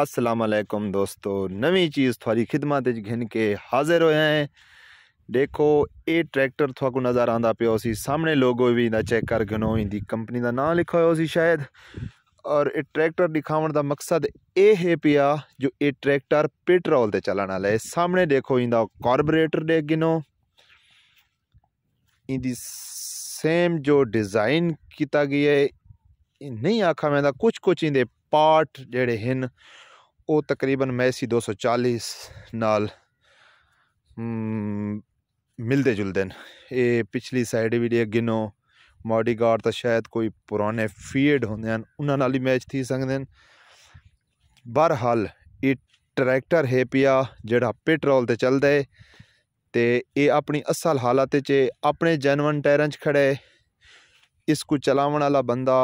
असलकम दोस्तों नवी चीज़ थोड़ी खिदमत गिन के हाजिर होए हैं देखो ये ट्रैक्टर थोड़ा नज़र आता पे सामने लोगो भी ना चेक कर गिनो इनकी कंपनी का ना लिखा हो शायद और ये ट्रैक्टर दिखाने का मकसद ये है पिया जो ये ट्रैक्टर पेट्रोल से चलने वाला है सामने देखो इनका कार्बोरेटर दे गिनो इनकी सेम जो डिज़ाइन किया गया है नहीं आखा मैं कुछ कुछ इंदे ਪਾਰਟ ਜਿਹੜੇ ਹਨ ਉਹ ਤਕਰੀਬਨ ਮੈਸੀ 240 ਨਾਲ ਮਿਲਦੇ ਜੁਲਦੇ ਨੇ ਇਹ ਪਿਛਲੀ ਸਾਈਡ ਵੀ ਦੇ ਗਿਨੋ ਮੋਡੀਗਾਰ ਤਾਂ ਸ਼ਾਇਦ ਕੋਈ ਪੁਰਾਣੇ ਫੀਡ ਹੁੰਦੇ ਹਨ ਉਹਨਾਂ ਨਾਲ ਹੀ ਮੈਚ ਥੀ ਸਕਦੇ ਨੇ ਹਾਲ ਇਹ ਟਰੈਕਟਰ ਹੈ ਪਿਆ ਜਿਹੜਾ ਪੈਟਰੋਲ ਤੇ ਚੱਲਦਾ ਹੈ ਤੇ ਇਹ ਆਪਣੀ ਅਸਲ ਹਾਲਤ 'ਚ ਆਪਣੇ ਜੈਨੂਨ ਟਾਇਰਾਂ 'ਚ ਖੜੇ ਇਸ ਨੂੰ ਚਲਾਉਣ ਵਾਲਾ ਬੰਦਾ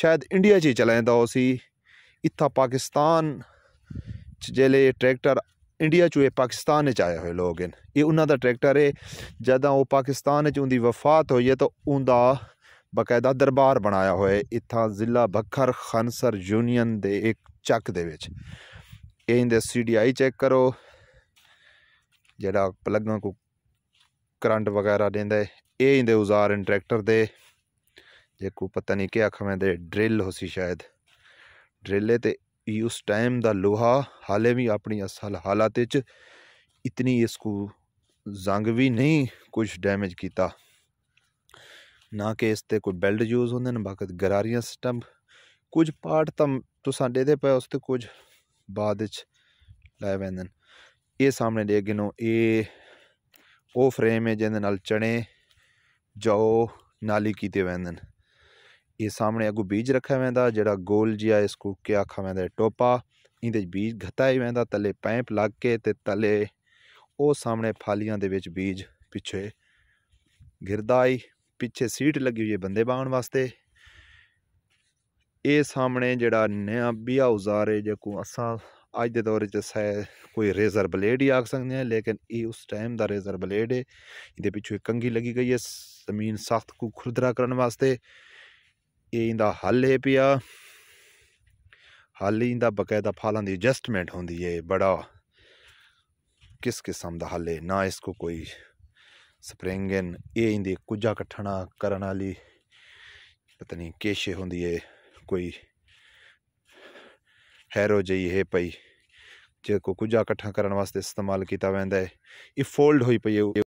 ਸ਼ਾਇਦ शायद इंडिया ਹੋ ਸੀ ਇੱਥਾ ਪਾਕਿਸਤਾਨ ਚ ਜਿਹੜੇ ਟਰੈਕਟਰ ਇੰਡੀਆ ਚੋਂ ਇਹ ਪਾਕਿਸਤਾਨ ਚ ਆਏ ਹੋਏ ਲੋਕ ਹਨ ਇਹ ਉਹਨਾਂ ਦਾ ਟਰੈਕਟਰ ਹੈ ਜਦੋਂ ਉਹ ਪਾਕਿਸਤਾਨ ਚ ਉਹਦੀ ਵਫਾਤ ਹੋਈ ਹੈ ਤਾਂ ਉਹਦਾ ਬਕਾਇਦਾ ਦਰਬਾਰ ਬਣਾਇਆ ਹੋਇਆ ਇੱਥਾ ਜ਼ਿਲ੍ਹਾ ਬਖਰ ਖਨਸਰ ਯੂਨੀਅਨ ਦੇ ਇੱਕ ਚੱਕ ਦੇ ਵਿੱਚ ਇਹ ਇਹਦੇ ਸੀਡੀਆਈ ਚੈੱਕ ਕਰੋ ਜਿਹੜਾ ਪਲੱਗਾਂ ਕੋ ਕਰੰਟ ਵਗੈਰਾ ਦਿੰਦਾ ਹੈ ਇਹ ਇਹਦੇ ਉਜ਼ਾਰ ਇਨ ਟਰੈਕਟਰ ਦੇ जेको पता नहीं क्या आखा ਦੇ ਡਰਿਲ ਹੋ ਸੀ ਸ਼ਾਇਦ ਡਰਿਲੇ ਤੇ ਉਸ ਟਾਈਮ ਦਾ ਲੋਹਾ ਹਾਲੇ ਵੀ ਆਪਣੀ ਅਸਲ ਹਾਲਾਤ ਵਿੱਚ ਇਤਨੀ ਇਸ ਨੂੰ ਜ਼ੰਗ ਵੀ ਨਹੀਂ ਕੁਝ ਡੈਮੇਜ ਕੀਤਾ ਨਾ ਕਿ ਇਸ ਤੇ ਕੋਈ ਬੈਲਟ ਯੂਜ਼ ਹੁੰਦੇ ਨੇ ਬਾਕੀ ਗਰਾਰੀਆਂ ਸਿਸਟਮ ਕੁਝ ਪਾਰਟ ਤਾਂ ਤੁਸਾਂ ਦੇ ਪਏ ਉਸ ਤੇ ਕੁਝ ਬਾਅਦ ਵਿੱਚ ਲਾਏ ਵੈਂਦਨ ਇਹ ਸਾਹਮਣੇ ਦੇ ਗਿਨੋ ਇਹ ਉਹ ਫਰੇਮ ਹੈ ਜਿਹਦੇ ਨਾਲ ਚਣੇ ਜੋ ਨਾਲੀ ਕੀਤੇ ਵੈਂਦਨ ये सामने अगू बीज रखा वादा जरा गोल जहा इसको क्या आखा वादा टोपा इन बीज गताया वादा तले पैंप लग के तले वो सामने फालिया के बीज पिछे गिरदा आई पिछे सीट लगी हुई है बंदे बाहन वास्ते ये सामने जरा नया बिया औजार है जो अस अज के दौरे चाहे कोई रेजर बलेड ही आख सकते हैं लेकिन ये उस टाइम का रेजर बलेड है ये पिछु एक कंघी लगी गई है जमीन सख्त को खुरदरा करने वास्ते ਇਹ ਇਹਦਾ ਹੱਲ ਹੈ ਪਿਆ ਹੱਲ ਇਹਦਾ ਬਕਾਇਦਾ ਫਾਲਾਂ ਦੀ ਐਡਜਸਟਮੈਂਟ ਹੁੰਦੀ ਹੈ ਬੜਾ ਕਿਸ ਕਿਸਮ ਦਾ ਹੱਲ ਹੈ ਨਾ ਇਸ ਕੋ ਕੋਈ ਇਨ ਇਹ ਇਹਦੇ ਕੁਝਾ ਇਕੱਠਣਾ ਕਰਨ ਵਾਲੀ ਪਤਾ ਨਹੀਂ ਕੇਸ਼ੇ ਹੁੰਦੀ ਹੈ ਕੋਈ ਹੈਰੋ ਜਈ ਹੈ ਪਈ ਜੇ ਕੋ ਕੁਝਾ ਇਕੱਠਾ ਕਰਨ ਵਾਸਤੇ ਇਸਤੇਮਾਲ ਕੀਤਾ ਜਾਂਦਾ ਹੈ ਇਹ ਫੋਲਡ ਹੋਈ ਪਈ ਹੈ